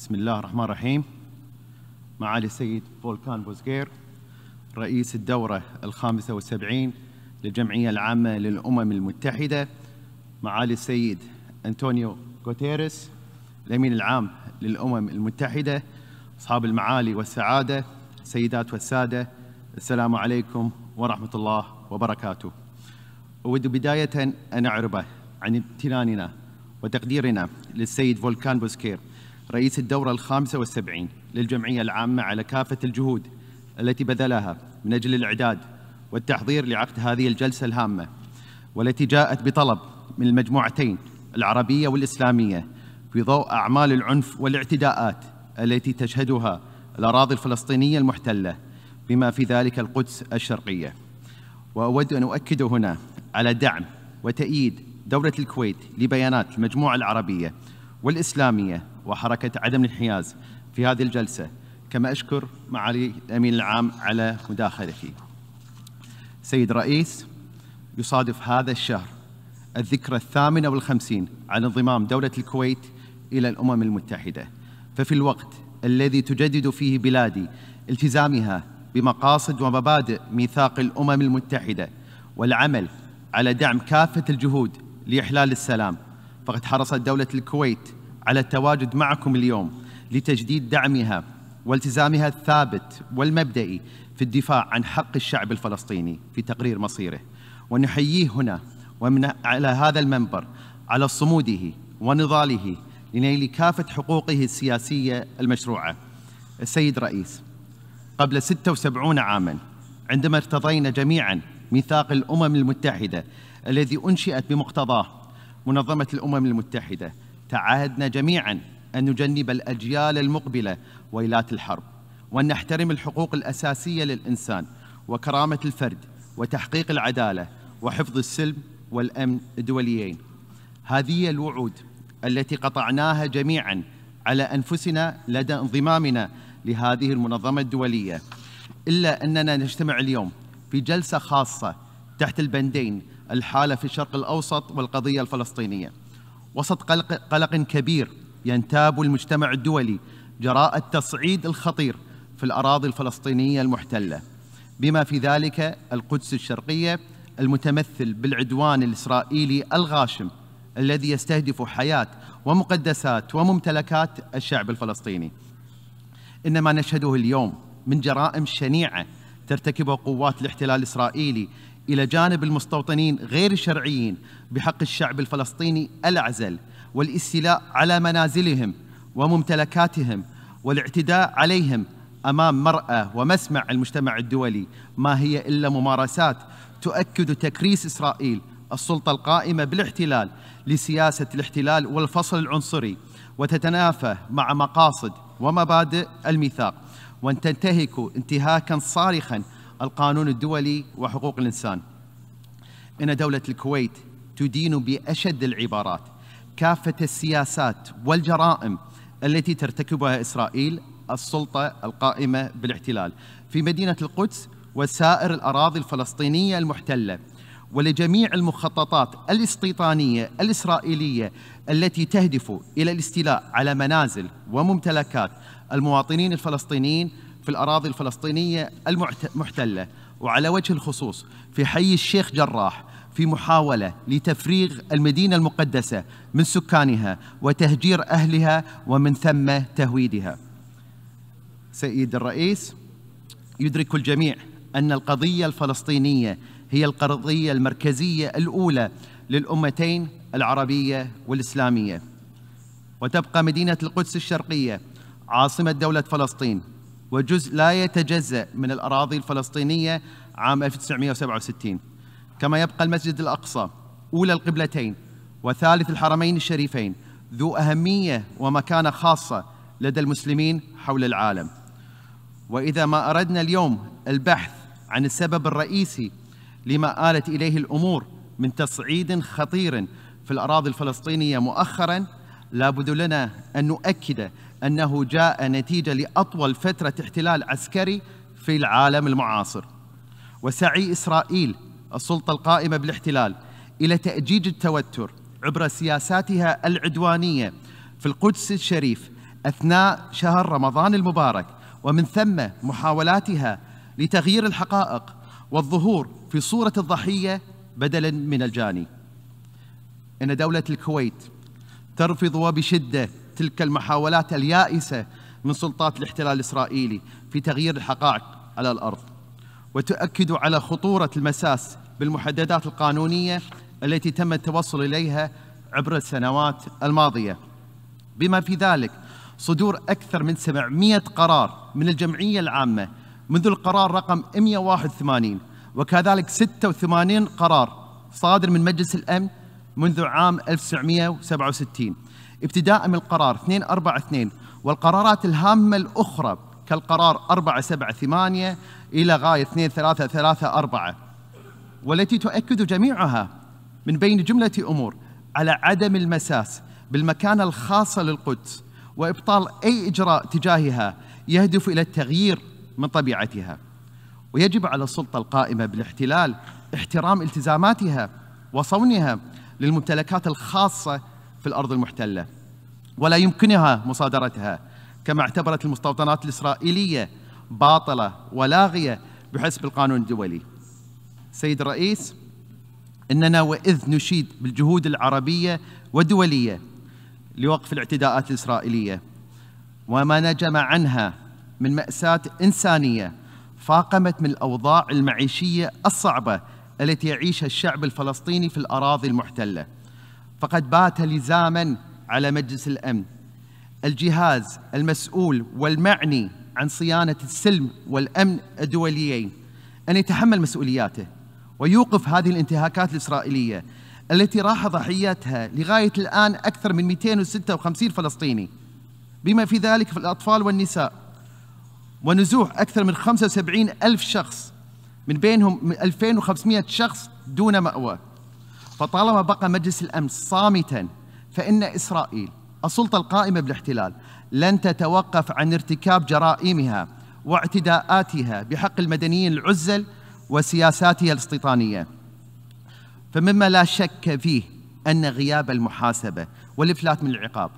بسم الله الرحمن الرحيم معالي السيد فولكان بوزغير رئيس الدورة الخامسة والسبعين للجمعية العامة للأمم المتحدة معالي السيد أنطونيو غوتيريس الأمين العام للأمم المتحدة أصحاب المعالي والسعادة سيدات والسادة السلام عليكم ورحمة الله وبركاته أود بداية أن أعرب عن امتناننا وتقديرنا للسيد فولكان بوسكير رئيس الدورة الخامسة والسبعين للجمعية العامة على كافة الجهود التي بذلها من أجل الإعداد والتحضير لعقد هذه الجلسة الهامة والتي جاءت بطلب من المجموعتين العربية والإسلامية في ضوء أعمال العنف والاعتداءات التي تشهدها الأراضي الفلسطينية المحتلة بما في ذلك القدس الشرقية وأود أن أؤكد هنا على دعم وتأييد دولة الكويت لبيانات المجموعة العربية والإسلامية وحركة عدم الانحياز في هذه الجلسة كما أشكر معالي الأمين العام على مداخلتي سيد رئيس يصادف هذا الشهر الذكرى الثامنة والخمسين على انضمام دولة الكويت إلى الأمم المتحدة ففي الوقت الذي تجدد فيه بلادي التزامها بمقاصد ومبادئ ميثاق الأمم المتحدة والعمل على دعم كافة الجهود لإحلال السلام فقد حرصت دولة الكويت على التواجد معكم اليوم لتجديد دعمها والتزامها الثابت والمبدئي في الدفاع عن حق الشعب الفلسطيني في تقرير مصيره ونحييه هنا ومن على هذا المنبر على صموده ونضاله لنيل كافة حقوقه السياسية المشروعة السيد رئيس قبل 76 عاما عندما ارتضينا جميعا ميثاق الأمم المتحدة الذي أنشئت بمقتضاه منظمة الأمم المتحدة تعاهدنا جميعا أن نجنب الأجيال المقبلة ويلات الحرب وأن نحترم الحقوق الأساسية للإنسان وكرامة الفرد وتحقيق العدالة وحفظ السلم والأمن الدوليين هذه الوعود التي قطعناها جميعا على أنفسنا لدى انضمامنا لهذه المنظمة الدولية إلا أننا نجتمع اليوم في جلسة خاصة تحت البندين الحالة في الشرق الأوسط والقضية الفلسطينية وسط قلق, قلق كبير ينتاب المجتمع الدولي جراء التصعيد الخطير في الأراضي الفلسطينية المحتلة بما في ذلك القدس الشرقية المتمثل بالعدوان الإسرائيلي الغاشم الذي يستهدف حياة ومقدسات وممتلكات الشعب الفلسطيني إن ما نشهده اليوم من جرائم شنيعة ترتكبها قوات الاحتلال الإسرائيلي إلى جانب المستوطنين غير الشرعيين بحق الشعب الفلسطيني الأعزل والاستيلاء على منازلهم وممتلكاتهم والاعتداء عليهم أمام مرأة ومسمع المجتمع الدولي ما هي إلا ممارسات تؤكد تكريس إسرائيل السلطة القائمة بالاحتلال لسياسة الاحتلال والفصل العنصري وتتنافى مع مقاصد ومبادئ الميثاق وأن تنتهك انتهاكا صارخا القانون الدولي وحقوق الإنسان إن دولة الكويت تدين بأشد العبارات كافة السياسات والجرائم التي ترتكبها إسرائيل السلطة القائمة بالاحتلال في مدينة القدس وسائر الأراضي الفلسطينية المحتلة ولجميع المخططات الاستيطانية الإسرائيلية التي تهدف إلى الاستيلاء على منازل وممتلكات المواطنين الفلسطينيين في الأراضي الفلسطينية المحتلة وعلى وجه الخصوص في حي الشيخ جراح في محاولة لتفريغ المدينة المقدسة من سكانها وتهجير أهلها ومن ثم تهويدها سيد الرئيس يدرك الجميع أن القضية الفلسطينية هي القضية المركزية الأولى للأمتين العربية والإسلامية وتبقى مدينة القدس الشرقية عاصمة دولة فلسطين وجزء لا يتجزأ من الأراضي الفلسطينية عام 1967 كما يبقى المسجد الأقصى أولى القبلتين وثالث الحرمين الشريفين ذو أهمية ومكانة خاصة لدى المسلمين حول العالم وإذا ما أردنا اليوم البحث عن السبب الرئيسي لما آلت إليه الأمور من تصعيد خطير في الأراضي الفلسطينية مؤخراً لابد لنا أن نؤكد أنه جاء نتيجة لأطول فترة احتلال عسكري في العالم المعاصر وسعي إسرائيل السلطة القائمة بالاحتلال إلى تأجيج التوتر عبر سياساتها العدوانية في القدس الشريف أثناء شهر رمضان المبارك ومن ثم محاولاتها لتغيير الحقائق والظهور في صورة الضحية بدلا من الجاني إن دولة الكويت ترفض وبشده تلك المحاولات اليائسه من سلطات الاحتلال الاسرائيلي في تغيير الحقائق على الارض وتؤكد على خطوره المساس بالمحددات القانونيه التي تم التوصل اليها عبر السنوات الماضيه بما في ذلك صدور اكثر من 700 قرار من الجمعيه العامه منذ القرار رقم 181 وكذلك 86 قرار صادر من مجلس الامن منذ عام 1967 ابتداء من القرار 242 والقرارات الهامة الأخرى كالقرار 478 إلى غاية 2334 والتي تؤكد جميعها من بين جملة أمور على عدم المساس بالمكانة الخاصة للقدس وإبطال أي إجراء تجاهها يهدف إلى التغيير من طبيعتها ويجب على السلطة القائمة بالاحتلال احترام التزاماتها وصونها للممتلكات الخاصة في الأرض المحتلة ولا يمكنها مصادرتها كما اعتبرت المستوطنات الإسرائيلية باطلة ولاغية بحسب القانون الدولي سيد الرئيس إننا وإذ نشيد بالجهود العربية والدولية لوقف الاعتداءات الإسرائيلية وما نجم عنها من مأساة إنسانية فاقمت من الأوضاع المعيشية الصعبة التي يعيشها الشعب الفلسطيني في الأراضي المحتلة فقد بات لزاما على مجلس الأمن الجهاز المسؤول والمعني عن صيانة السلم والأمن الدوليين أن يتحمل مسؤولياته ويوقف هذه الانتهاكات الإسرائيلية التي راح ضحيتها لغاية الآن أكثر من 256 فلسطيني بما في ذلك في الأطفال والنساء ونزوح أكثر من 75 ألف شخص من بينهم 2500 شخص دون مأوى فطالما بقى مجلس الأمن صامتا فإن إسرائيل السلطة القائمة بالاحتلال لن تتوقف عن ارتكاب جرائمها واعتداءاتها بحق المدنيين العزل وسياساتها الاستيطانية فمما لا شك فيه أن غياب المحاسبة والإفلات من العقاب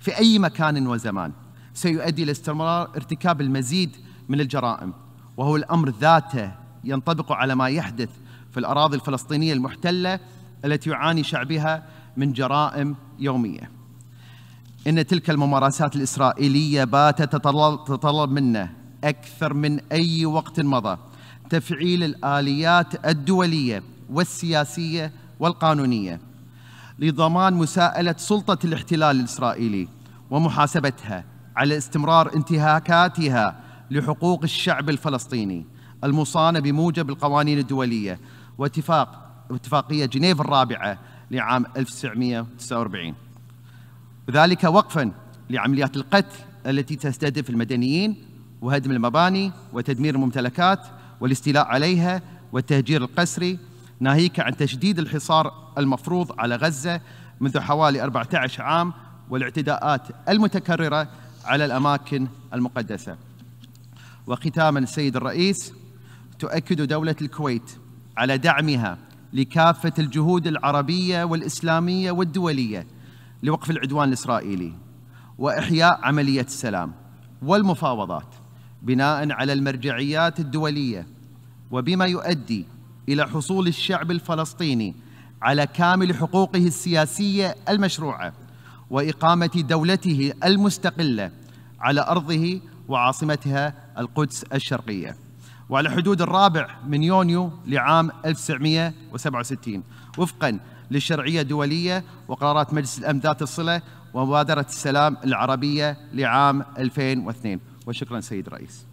في أي مكان وزمان سيؤدي إلى استمرار ارتكاب المزيد من الجرائم وهو الأمر ذاته ينطبق على ما يحدث في الأراضي الفلسطينية المحتلة التي يعاني شعبها من جرائم يومية إن تلك الممارسات الإسرائيلية باتت تتطلب منا أكثر من أي وقت مضى تفعيل الآليات الدولية والسياسية والقانونية لضمان مساءلة سلطة الاحتلال الإسرائيلي ومحاسبتها على استمرار انتهاكاتها لحقوق الشعب الفلسطيني المصانة بموجب القوانين الدولية واتفاق اتفاقية جنيف الرابعة لعام 1949 وذلك وقفا لعمليات القتل التي تستهدف المدنيين وهدم المباني وتدمير الممتلكات والاستيلاء عليها والتهجير القسري ناهيك عن تشديد الحصار المفروض على غزة منذ حوالي 14 عام والاعتداءات المتكررة على الأماكن المقدسة وختاما السيد الرئيس تؤكد دولة الكويت على دعمها لكافة الجهود العربية والإسلامية والدولية لوقف العدوان الإسرائيلي وإحياء عملية السلام والمفاوضات بناء على المرجعيات الدولية وبما يؤدي إلى حصول الشعب الفلسطيني على كامل حقوقه السياسية المشروعة وإقامة دولته المستقلة على أرضه وعاصمتها القدس الشرقية وعلى حدود الرابع من يونيو لعام 1967 وفقا للشرعية الدولية وقرارات مجلس الأمن ذات الصلة ومبادرة السلام العربية لعام 2002 وشكرا سيد الرئيس